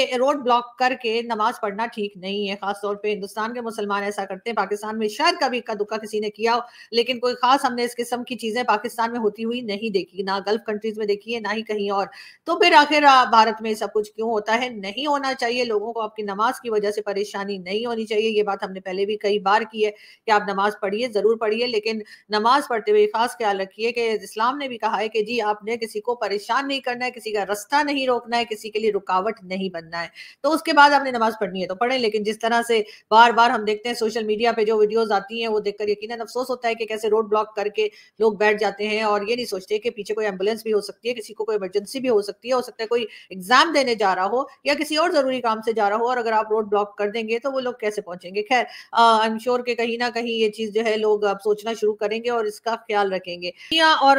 road block करके नमाज पढ़ना ठीक नहीं है खासतौर पे हिंदुस्तान के मुसलमान ऐसा करते हैं पाकिस्तान में शायद कभी इक्का दुखा किसी ने किया हो लेकिन कोई खास हमने इस किस्म की चीजें पाकिस्तान में होती हुई नहीं देखी ना गल्फ कंट्रीज में देखी है ना ही कहीं और तो फिर आखिर भारत में सब कुछ क्यों होता है नहीं होना चाहिए लोगों को आपकी नमाज की वजह से परेशानी नहीं होनी चाहिए ये बात हमने पहले भी कई बार की है कि आप नमाज पढ़िए जरूर पढ़िए लेकिन नमाज पढ़ते हुए खास ख्याल रखिए कि इस्लाम ने भी कहा है कि जी आपने किसी को परेशान नहीं करना है किसी का रास्ता नहीं रोकना है किसी के लिए रुकावट नहीं बनना बनना है तो उसके बाद आपने नमाज पढ़नी है तो पढ़ें लेकिन जिस तरह से बार बार हम देखते हैं सोशल मीडिया पे जो वीडियोज आती हैं वो देखकर यकीन अफसोस होता है कि कैसे रोड ब्लॉक करके लोग बैठ जाते हैं और ये नहीं सोचते कि पीछे कोई एम्बुलेंस भी हो सकती है किसी को कोई इमरजेंसी भी हो सकती है हो सकता है कोई एग्जाम देने जा रहा हो या किसी और जरूरी काम से जा रहा हो और अगर आप रोड ब्लॉक कर देंगे तो वो लोग कैसे पहुंचेंगे खैर आई एम श्योर के कहीं ना कहीं ये चीज जो है लोग अब सोचना शुरू करेंगे और इसका ख्याल रखेंगे इंडिया और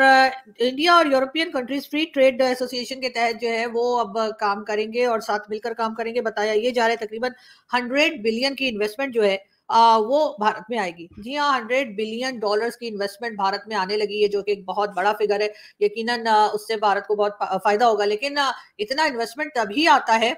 इंडिया और European countries free trade association के तहत जो है वो अब काम करेंगे और साथ में मिलकर काम करेंगे बताया ये जा रहा है तकरीबन हंड्रेड बिलियन की इन्वेस्टमेंट जो है आ, वो भारत में आएगी जी हाँ हंड्रेड बिलियन डॉलर्स की इन्वेस्टमेंट भारत में आने लगी है जो कि एक बहुत बड़ा फिगर है यकीनन उससे भारत को बहुत फायदा होगा लेकिन इतना इन्वेस्टमेंट तभी आता है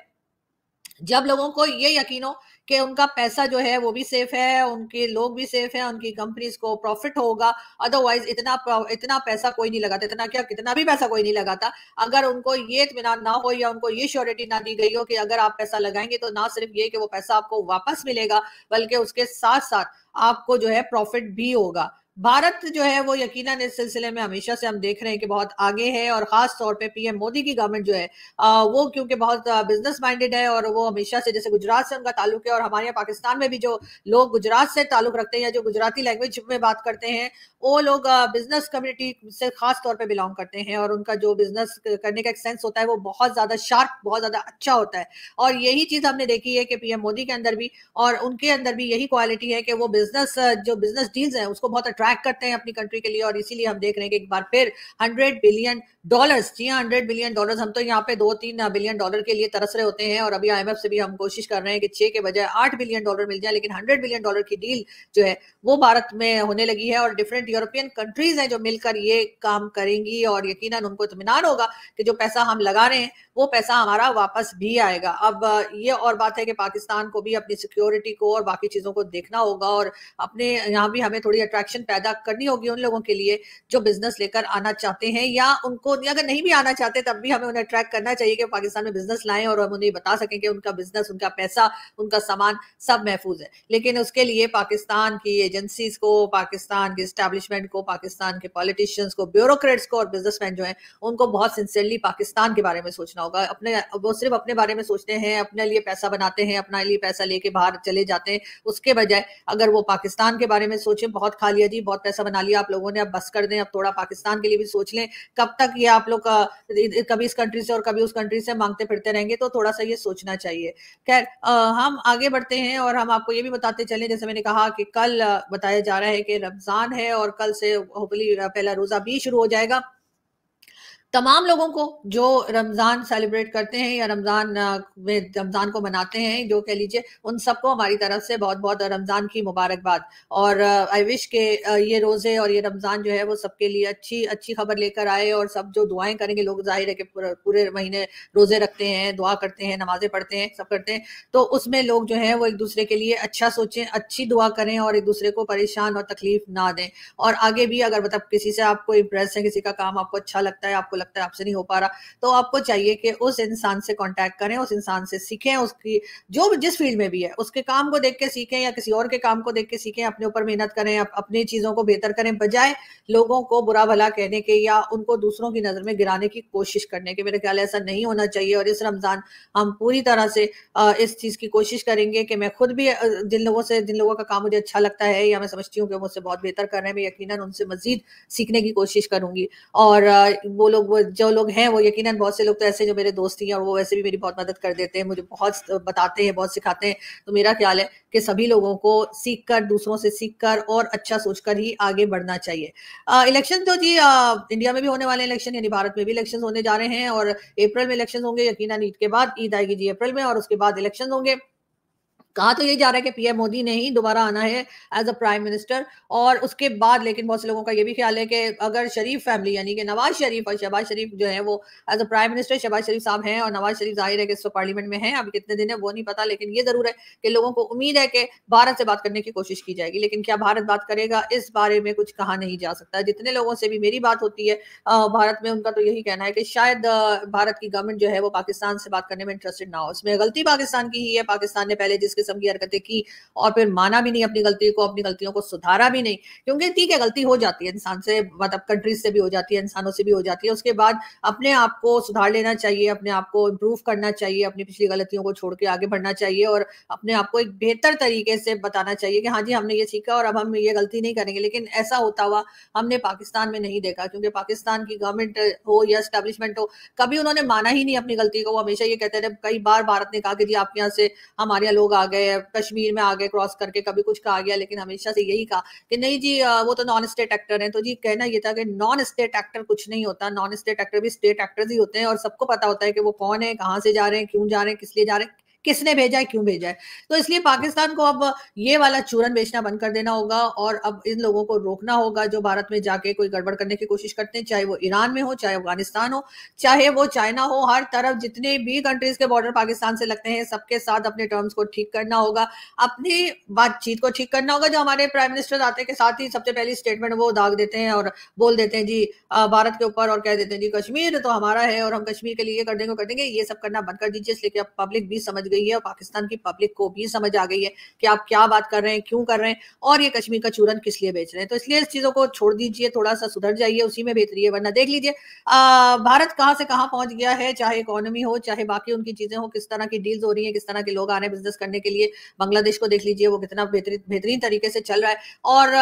जब लोगों को ये यकीन हो कि उनका पैसा जो है वो भी सेफ है उनके लोग भी सेफ है उनकी कंपनीज को प्रॉफिट होगा अदरवाइज इतना इतना पैसा कोई नहीं लगाता इतना क्या कितना भी पैसा कोई नहीं लगाता अगर उनको ये इतमान ना हो या उनको ये श्योरिटी ना दी गई हो कि अगर आप पैसा लगाएंगे तो ना सिर्फ ये कि वो पैसा आपको वापस मिलेगा बल्कि उसके साथ साथ आपको जो है प्रॉफिट भी होगा भारत जो है वो यकीनन इस सिलसिले में हमेशा से हम देख रहे हैं कि बहुत आगे है और खास तौर पे पीएम मोदी की गवर्नमेंट जो है वो क्योंकि बहुत बिजनेस माइंडेड है और वो हमेशा से जैसे गुजरात से उनका ताल्लुक है और हमारे यहाँ पाकिस्तान में भी जो लोग गुजरात से ताल्लुक रखते हैं या जो गुजराती लैंग्वेज में बात करते हैं वो लोग बिजनेस कम्युनिटी से खास तौर पर बिलोंग करते हैं और उनका जो बिजनेस करने का एक सेंस होता है वो बहुत ज्यादा शार्प बहुत ज्यादा अच्छा होता है और यही चीज हमने देखी है कि पीएम मोदी के अंदर भी और उनके अंदर भी यही क्वालिटी है कि वो बिजनेस जो बिजनेस डील्स हैं उसको बहुत अट्रैक्ट बैक करते हैं अपनी कंट्री के लिए और इसीलिए हम देख रहे हैं कि एक बार फिर हंड्रेड बिलियन डॉलर्स जी हाँ हंड्रेड बिलियन डॉलर्स हम तो यहाँ पे दो तीन बिलियन डॉलर के लिए तरस रहे होते हैं और अभी आई से भी हम कोशिश कर रहे हैं कि छह के बजाय आठ बिलियन डॉलर मिल जाए लेकिन हंड्रेड बिलियन डॉलर की डील जो है वो भारत में होने लगी है और डिफरेंट यूरोपियन कंट्रीज हैं जो मिलकर ये काम करेंगी और यकीन उनको इतमान होगा कि जो पैसा हम लगा रहे हैं वो पैसा हमारा वापस भी आएगा अब ये और बात है कि पाकिस्तान को भी अपनी सिक्योरिटी को और बाकी चीजों को देखना होगा और अपने यहाँ भी हमें थोड़ी अट्रैक्शन पैदा पैदा करनी होगी उन लोगों के लिए जो बिजनेस लेकर आना चाहते हैं या उनको अगर नहीं भी आना चाहते तब भी हमें उन्हें अट्रैक्ट करना चाहिए कि पाकिस्तान में बिजनेस लाएं और हम उन्हें बता सकें कि उनका बिजनेस उनका पैसा उनका सामान सब महफूज है लेकिन उसके लिए पाकिस्तान की एजेंसीज को पाकिस्तान के स्टैब्लिशमेंट को पाकिस्तान के पॉलिटिशियंस को ब्यूरोक्रेट्स को और बिजनेसमैन जो है उनको बहुत सिंसियरली पाकिस्तान के बारे में सोचना होगा अपने वो सिर्फ अपने बारे में सोचते हैं अपने लिए पैसा बनाते हैं अपने लिए पैसा लेके बाहर चले जाते हैं उसके बजाय अगर वो पाकिस्तान के बारे में सोचे बहुत खाली जी जी बहुत पैसा बना लिया आप लोगों ने अब बस कर दें अब थोड़ा पाकिस्तान के लिए भी सोच लें कब तक ये आप लोग कभी इस कंट्री से और कभी उस कंट्री से मांगते फिरते रहेंगे तो थोड़ा सा ये सोचना चाहिए खैर हम आगे बढ़ते हैं और हम आपको ये भी बताते चले जैसे मैंने कहा कि कल बताया जा रहा है कि रमजान है और कल से होपली पहला रोजा भी शुरू हो जाएगा तमाम लोगों को जो रमज़ान सेलिब्रेट करते हैं या रमज़ान में रमज़ान को मनाते हैं जो कह लीजिए उन सबको हमारी तरफ से बहुत बहुत रमज़ान की मुबारकबाद और आई विश के ये रोज़े और ये रमज़ान जो है वो सबके लिए अच्छी अच्छी खबर लेकर आए और सब जो दुआएं करेंगे लोग जाहिर है कि पूरे महीने रोज़े रखते हैं दुआ करते हैं नमाज़ें पढ़ते हैं सब करते हैं तो उसमें लोग जो है वो एक दूसरे के लिए अच्छा सोचें अच्छी दुआ करें और एक दूसरे को परेशान और तकलीफ ना दें और आगे भी अगर मतलब किसी से आपको इम्प्रेस है किसी का काम आपको अच्छा लगता है आपको लगता है आपसे नहीं हो पा रहा तो आपको चाहिए कि उस इंसान से कॉन्टैक्ट करें उस इंसान से सीखें उसकी जो जिस फील्ड में भी है उसके काम को देख के सीखें या किसी और के काम को देख के सीखें अपने ऊपर मेहनत करें अपनी चीज़ों को बेहतर करें बजाय लोगों को बुरा भला कहने के या उनको दूसरों की नज़र में गिराने की कोशिश करने के मेरे ख्याल ऐसा नहीं होना चाहिए और इस रमज़ान हम पूरी तरह से इस चीज़ की कोशिश करेंगे कि मैं खुद भी जिन लोगों से जिन लोगों का काम मुझे अच्छा लगता है या मैं समझती हूँ कि मुझसे बहुत बेहतर कर रहे हैं मैं यकीन उनसे मजीद सीखने की कोशिश करूंगी और वो लोग वो जो लोग हैं वो यकीनन बहुत से लोग तो ऐसे जो मेरे दोस्त हैं और वो वैसे भी मेरी बहुत मदद कर देते हैं मुझे बहुत बताते हैं बहुत सिखाते हैं तो मेरा ख्याल है कि सभी लोगों को सीख कर दूसरों से सीख कर और अच्छा सोचकर ही आगे बढ़ना चाहिए इलेक्शन तो जी आ, इंडिया में भी होने वाले इलेक्शन यानी भारत में भी इलेक्शन होने जा रहे हैं और अप्रैल में इलेक्शन होंगे यकीन ईद के बाद ईद आएगी जी अप्रैल में और उसके बाद इलेक्शन होंगे कहा तो यही जा रहा है कि पीएम मोदी ने ही दोबारा आना है एज अ प्राइम मिनिस्टर और उसके बाद लेकिन बहुत से लोगों का ये भी ख्याल है कि अगर शरीफ फैमिली यानी कि नवाज शरीफ और शहबाज शरीफ जो है वो as a prime minister Shahbaz Sharif sahab हैं और नवाज शरीफ जाहिर है कि इस वक्त पार्लियामेंट में है अब कितने दिन है वो नहीं पता लेकिन ये जरूर है कि लोगों को उम्मीद है कि भारत से बात करने की कोशिश की जाएगी लेकिन क्या भारत बात करेगा इस बारे में कुछ कहा नहीं जा सकता जितने लोगों से भी मेरी बात होती है भारत में उनका तो यही कहना है कि शायद भारत की गवर्नमेंट जो है वो पाकिस्तान से बात करने में इंटरेस्टेड ना हो इसमें गलती पाकिस्तान की ही है पाकिस्तान ने पहले जिस किस्म की हरकतें की और फिर माना भी नहीं अपनी गलती को अपनी गलतियों को सुधारा भी नहीं क्योंकि ठीक है गलती हो जाती है इंसान से मतलब कंट्रीज से भी हो जाती है इंसानों से भी हो जाती है उसके बाद अपने आप को सुधार लेना चाहिए अपने आप को इम्प्रूव करना चाहिए अपनी पिछली गलतियों को छोड़ के आगे बढ़ना चाहिए और अपने आप को एक बेहतर तरीके से बताना चाहिए कि हाँ जी हमने ये सीखा और अब हम ये गलती नहीं करेंगे लेकिन ऐसा होता हुआ हमने पाकिस्तान में नहीं देखा क्योंकि पाकिस्तान की गवर्नमेंट हो या स्टेब्लिशमेंट हो कभी उन्होंने माना ही नहीं अपनी गलती को वो हमेशा ये कहते रहे कई बार भारत ने कहा कि जी आपके यहाँ से हमारे यहाँ लोग आ गए कश्मीर में आ गए क्रॉस करके कभी कुछ कहा गया लेकिन हमेशा से यही कहा कि नहीं जी वो तो नॉन स्टेट एक्टर हैं तो जी कहना ये था कि नॉन स्टेट एक्टर कुछ नहीं होता नॉन स्टेट एक्टर भी स्टेट एक्टर्स ही होते हैं और सबको पता होता है कि वो कौन है कहाँ से जा रहे हैं क्यों जा रहे हैं किस लिए जा रहे हैं किसने भेजा है क्यों भेजा है तो इसलिए पाकिस्तान को अब ये वाला चूरन बेचना बंद कर देना होगा और अब इन लोगों को रोकना होगा जो भारत में जाके कोई गड़बड़ करने की कोशिश करते हैं चाहे वो ईरान में हो चाहे अफगानिस्तान हो चाहे वो चाइना हो हर तरफ जितने भी कंट्रीज के बॉर्डर पाकिस्तान से लगते हैं सबके साथ अपने टर्म्स को ठीक करना होगा अपनी बातचीत को ठीक करना होगा जो हमारे प्राइम मिनिस्टर आते के साथ ही सबसे पहली स्टेटमेंट वो दाग देते हैं और बोल देते हैं जी भारत के ऊपर और कह देते हैं जी कश्मीर तो हमारा है और हम कश्मीर के लिए कर देंगे कर देंगे ये सब करना बंद कर दीजिए इसलिए पब्लिक भी समझ समझ गई है और पाकिस्तान की पब्लिक को भी समझ आ गई है कि आप क्या बात कर रहे हैं क्यों कर रहे हैं और ये कश्मीर का चूरन किस लिए बेच रहे हैं तो इसलिए इस चीज़ों को छोड़ दीजिए थोड़ा सा सुधर जाइए उसी में बेहतरी है वरना देख लीजिए भारत कहाँ से कहाँ पहुंच गया है चाहे इकोनॉमी हो चाहे बाकी उनकी चीज़ें हो किस तरह की डील्स हो रही है किस तरह के लोग आ रहे हैं बिजनेस करने के लिए बांग्लादेश को देख लीजिए वो कितना बेहतरीन तरीके से चल रहा है और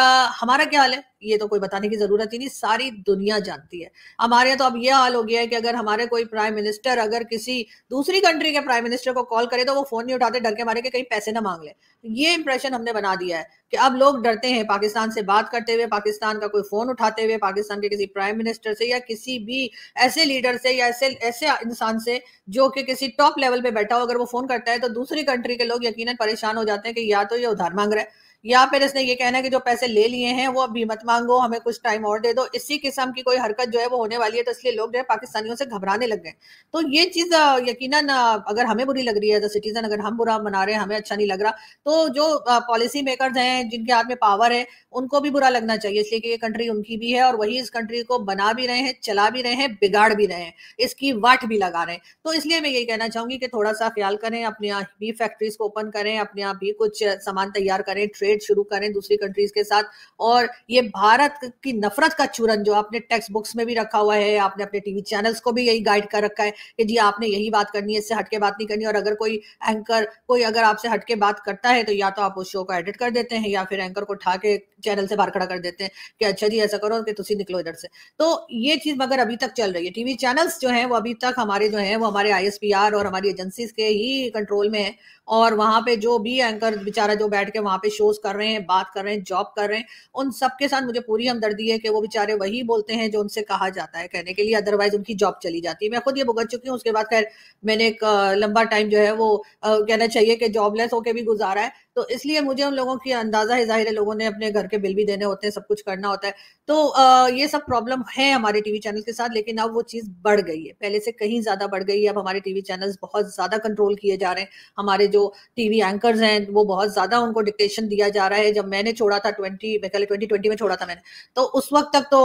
हमारा क्या हाल है ये तो कोई बताने की जरूरत ही नहीं सारी दुनिया जानती है हमारे यहाँ तो अब यह हाल हो गया है कि अगर हमारे कोई प्राइम मिनिस्टर अगर किसी दूसरी कंट्री के प्राइम मिनिस्टर को कॉल करे तो वो फोन नहीं उठाते डर के मारे के कहीं पैसे ना मांग ले ये इंप्रेशन हमने बना दिया है कि अब लोग डरते हैं पाकिस्तान से बात करते हुए पाकिस्तान का कोई फोन उठाते हुए पाकिस्तान के किसी प्राइम मिनिस्टर से या किसी भी ऐसे लीडर से या ऐसे ऐसे इंसान से जो कि किसी टॉप लेवल पे बैठा हो अगर वो फोन करता है तो दूसरी कंट्री के लोग यकीन परेशान हो जाते हैं कि या तो ये उधार मांग रहा है या फिर इसने ये कहना कि जो पैसे ले लिए हैं वो अभी मत मांगो हमें कुछ टाइम और दे दो इसी किस्म की कोई हरकत जो है वो होने वाली है तो इसलिए लोग जो है पाकिस्तानियों से घबराने लग गए तो ये चीज यकीन अगर हमें बुरी लग रही है एज सिटीजन अगर हम बुरा मना रहे हैं हमें अच्छा नहीं लग रहा तो जो पॉलिसी मेकर्स हैं जिनके हाथ में पावर है उनको भी बुरा लगना चाहिए इसलिए कि ये कंट्री उनकी भी है और वही इस कंट्री को बना भी रहे हैं चला भी रहे हैं बिगाड़ भी रहे हैं इसकी वाट भी लगा रहे हैं तो इसलिए मैं यही कहना चाहूंगी कि थोड़ा सा ख्याल करें अपने यहाँ भी फैक्ट्रीज को ओपन करें अपने यहाँ भी कुछ सामान तैयार करें ट्रेड ट्रेड शुरू करें दूसरी कंट्रीज के साथ और ये भारत की नफरत का चूरन जो आपने टेक्स्ट बुक्स में भी रखा हुआ है आपने अपने टीवी चैनल्स को भी यही गाइड कर रखा है कि जी आपने यही बात करनी है इससे हटके बात नहीं करनी और अगर कोई एंकर कोई अगर आपसे हटके बात करता है तो या तो आप उस शो को एडिट कर देते हैं या फिर एंकर को उठा के चैनल से बाहर खड़ा कर देते हैं कि अच्छा जी ऐसा करो कि तुम निकलो इधर से तो ये चीज मगर अभी तक चल रही है टीवी चैनल्स जो है वो अभी तक हमारे जो है वो हमारे आई और हमारी एजेंसी के ही कंट्रोल में है और वहां पे जो भी एंकर बेचारा जो बैठ के वहां पे शोज कर रहे हैं बात कर रहे हैं जॉब कर रहे हैं उन सब के साथ मुझे पूरी हमदर्दी है कि वो बेचारे वही बोलते हैं जो उनसे कहा जाता है कहने के लिए अदरवाइज उनकी जॉब चली जाती है मैं खुद ये भुगत चुकी हूँ उसके बाद खैर मैंने एक लंबा टाइम जो है वो कहना चाहिए कि जॉबलेस होकर भी गुजारा है तो इसलिए मुझे उन लोगों की अंदाजा है जाहिर है लोगों ने अपने घर के बिल भी देने होते हैं सब कुछ करना होता है तो आ, ये सब प्रॉब्लम है हमारे टीवी चैनल के साथ लेकिन अब वो चीज़ बढ़ गई है पहले से कहीं ज़्यादा बढ़ गई है अब हमारे टीवी चैनल्स बहुत ज़्यादा कंट्रोल किए जा रहे हैं हमारे जो टीवी एंकर्स हैं वो बहुत ज़्यादा उनको डिक्टेशन दिया जा रहा है जब मैंने छोड़ा था ट्वेंटी मैं ट्वेंटी ट्वेंटी में छोड़ा था मैंने तो उस वक्त तक तो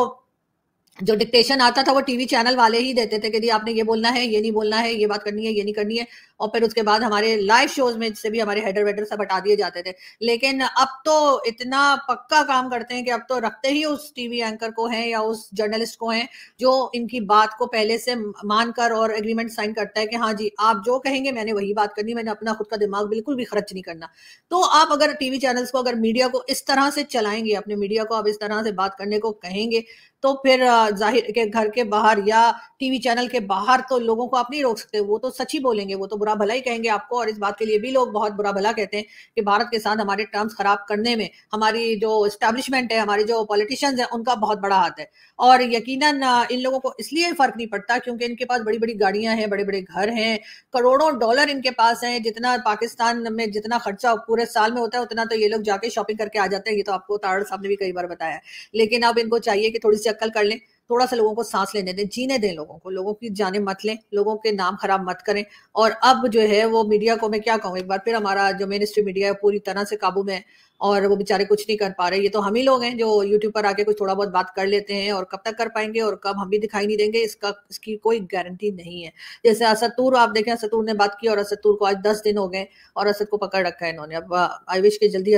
जो डिक्टेशन आता था वो टीवी चैनल वाले ही देते थे कि आपने ये बोलना है ये नहीं बोलना है ये बात करनी है ये नहीं करनी है और फिर उसके बाद हमारे लाइव शोज में से भी हमारे हेडर वेडर सब हटा दिए जाते थे लेकिन अब तो इतना पक्का काम करते हैं कि अब तो रखते ही उस टीवी एंकर को हैं या उस जर्नलिस्ट को हैं जो इनकी बात को पहले से मानकर और एग्रीमेंट साइन करता है कि हाँ जी आप जो कहेंगे मैंने वही बात करनी मैंने अपना खुद का दिमाग बिल्कुल भी खर्च नहीं करना तो आप अगर टीवी चैनल्स को अगर मीडिया को इस तरह से चलाएंगे अपने मीडिया को आप इस तरह से बात करने को कहेंगे तो फिर जाहिर के घर के बाहर या टीवी चैनल के बाहर तो लोगों को आप नहीं रोक सकते वो तो सच ही बोलेंगे वो तो बुरा भला ही कहेंगे आपको और इस बात के लिए भी लोग बहुत बुरा भला कहते हैं कि भारत के साथ हमारे टर्म्स खराब करने में हमारी जो इस्टेब्लिशमेंट है हमारी जो पॉलिटिशियंस हैं उनका बहुत बड़ा हाथ है और यकीन इन लोगों को इसलिए फर्क नहीं पड़ता क्योंकि इनके पास बड़ी बड़ी गाड़ियां हैं बड़े बड़े घर हैं करोड़ों डॉलर इनके पास हैं जितना पाकिस्तान में जितना खर्चा पूरे साल में होता है उतना तो ये लोग जाके शॉपिंग करके आ जाते हैं ये तो आपको ताड़ साहब ने भी कई बार बताया लेकिन अब इनको चाहिए कि थोड़ी सी अक्ल कर लें थोड़ा सा लोगों को सांस लेने दें जीने दें लोगों को लोगों की जाने मत लें लोगों के नाम खराब मत करें और अब जो है वो मीडिया को मैं क्या कहूँ एक बार फिर हमारा जो मेन स्ट्रीम मीडिया है पूरी तरह से काबू में है और वो बेचारे कुछ नहीं कर पा रहे ये तो हम ही लोग हैं जो यूट्यूब पर आके कुछ थोड़ा बहुत बात कर लेते हैं और कब तक कर पाएंगे और कब हम भी दिखाई नहीं देंगे इसका इसकी कोई गारंटी नहीं है जैसे असतूर आप देखें असतूर ने बात की और असतूर को आज दस दिन हो गए और असद को पकड़ रखा है इन्होंने अब आई विश के जल्दी